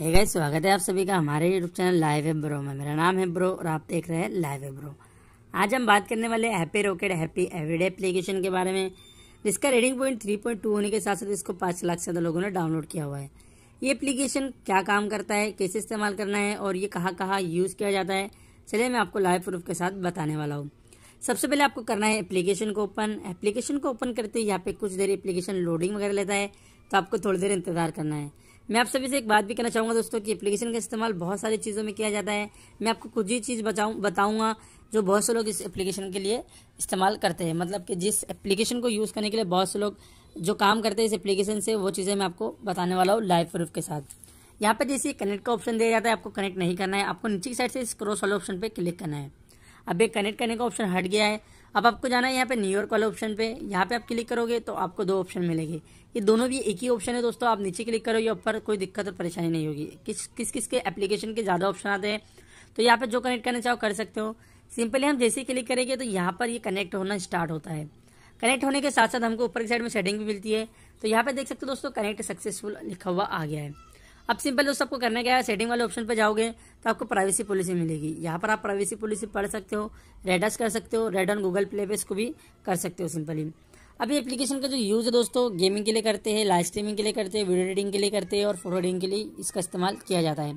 hey guys स्वागत है आप सभी का हमारे यूट्यूब चैनल लाइव है ब्रो में मेरा नाम है ब्रो और आप देख रहे हैं लाइव है ब्रो आज हम बात करने वाले happy rocket happy everyday application के बारे में जिसका rating point three point two होने के साथ साथ इसको पाँच लाख से ज़्यादा लोगों ने डाउनलोड किया हुआ है ये एप्लीकेशन क्या काम करता है कैसे इस्तेमाल करना है और ये कहाँ कहाँ यूज़ किया जाता है चलिए मैं आपको लाइव प्रूफ के साथ बताने वाला हूँ सबसे पहले आपको करना है एप्लीकेशन को ओपन एप्लीकेशन को ओपन करते ही यहाँ पे कुछ देर एप्लीकेशन लोडिंग वगैरह लेता है तो आपको थोड़ी देर इंतज़ार करना है मैं आप सभी से एक बात भी कहना चाहूँगा दोस्तों कि एप्लीकेशन का इस्तेमाल बहुत सारी चीज़ों में किया जाता है मैं आपको कुछ ही चीज़ बचाऊ बताऊँगा जो बहुत से लोग इस एप्लीकेशन के लिए इस्तेमाल करते हैं मतलब कि जिस एप्लीकेशन को यूज़ करने के लिए बहुत से लोग जो काम करते हैं इस एप्लीकेशन से वो चीज़ें मैं आपको बताने वाला हूँ लाइव प्रूफ के साथ यहाँ पर जैसे कनेक्ट का ऑप्शन दिया जाता है आपको कनेक्ट नहीं करना है आपको नीचे की साइड से इस क्रॉस वाले ऑप्शन पर क्लिक करना है अब ये कनेक्ट करने का ऑप्शन हट गया है अब आपको जाना है यहाँ पे न्यूयॉर्क वाले ऑप्शन पे यहाँ पे आप क्लिक करोगे तो आपको दो ऑप्शन मिलेंगे ये दोनों भी एक ही ऑप्शन है दोस्तों आप नीचे क्लिक करोगे ऊपर कोई दिक्कत और परेशानी नहीं होगी किस किस किस के एप्लीकेशन के ज़्यादा ऑप्शन आते हैं तो यहाँ पे जो कनेक्ट करना चाहो कर सकते हो सिंपली हम जैसे ही क्लिक करेंगे तो यहाँ पर ये कनेक्ट होना स्टार्ट होता है कनेक्ट होने के साथ साथ हमको ऊपर की साइड में सेटिंग भी मिलती है तो यहाँ पे देख सकते हो दोस्तों कनेक्ट सक्सेसफुल लिखा हुआ आ गया है अब सिंपल दोस्तों आपको करना क्या है सेटिंग वाले ऑप्शन पर जाओगे तो आपको प्राइवेसी पॉलिसी मिलेगी यहाँ पर आप प्राइवेसी पॉलिसी पढ़ सकते हो रेडस कर सकते हो रेड ऑन गूगल प्ले पे इसको भी कर सकते हो सिंपली अभी एप्लीकेशन का जो यूज़ है दोस्तों गेमिंग के लिए करते हैं लाइव स्ट्रीमिंग के लिए करते हैं वीडियो एडिटिंग के लिए करते हैं और फोटो एडिटिंग के लिए इसका इस्तेमाल किया जाता है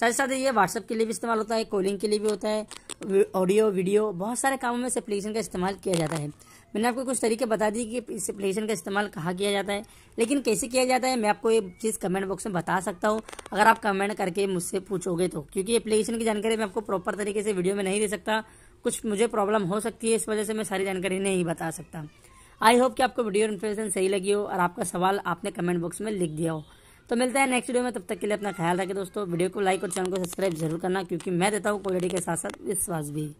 साथ ही साथ ये व्हाट्सअप के लिए भी इस्तेमाल होता है कॉलिंग के लिए भी होता है ऑडियो वीडियो बहुत सारे कामों में इस एप्लीकेशन का इस्तेमाल किया जाता है मैंने आपको कुछ तरीके बता दिए कि इस एप्लीकेशन का इस्तेमाल कहाँ किया जाता है लेकिन कैसे किया जाता है मैं आपको ये चीज़ कमेंट बॉक्स में बता सकता हूँ अगर आप कमेंट करके मुझसे पूछोगे तो क्योंकि एप्लीकेशन की जानकारी मैं आपको प्रॉपर तरीके से वीडियो में नहीं दे सकता कुछ मुझे प्रॉब्लम हो सकती है इस वजह से मैं सारी जानकारी नहीं बता सकता आई होप कि आपको वीडियो इन्फॉर्मेशन सही लगी हो और आपका सवाल आपने कमेंट बॉक्स में लिख दिया हो तो मिलता है नेक्स्ट वीडियो में तब तक के लिए अपना ख्याल रखें दोस्तों वीडियो को लाइक और चैनल को सब्सक्राइब जरूर करना क्योंकि मैं देता हूँ क्वालिटी के साथ साथ विश्वास भी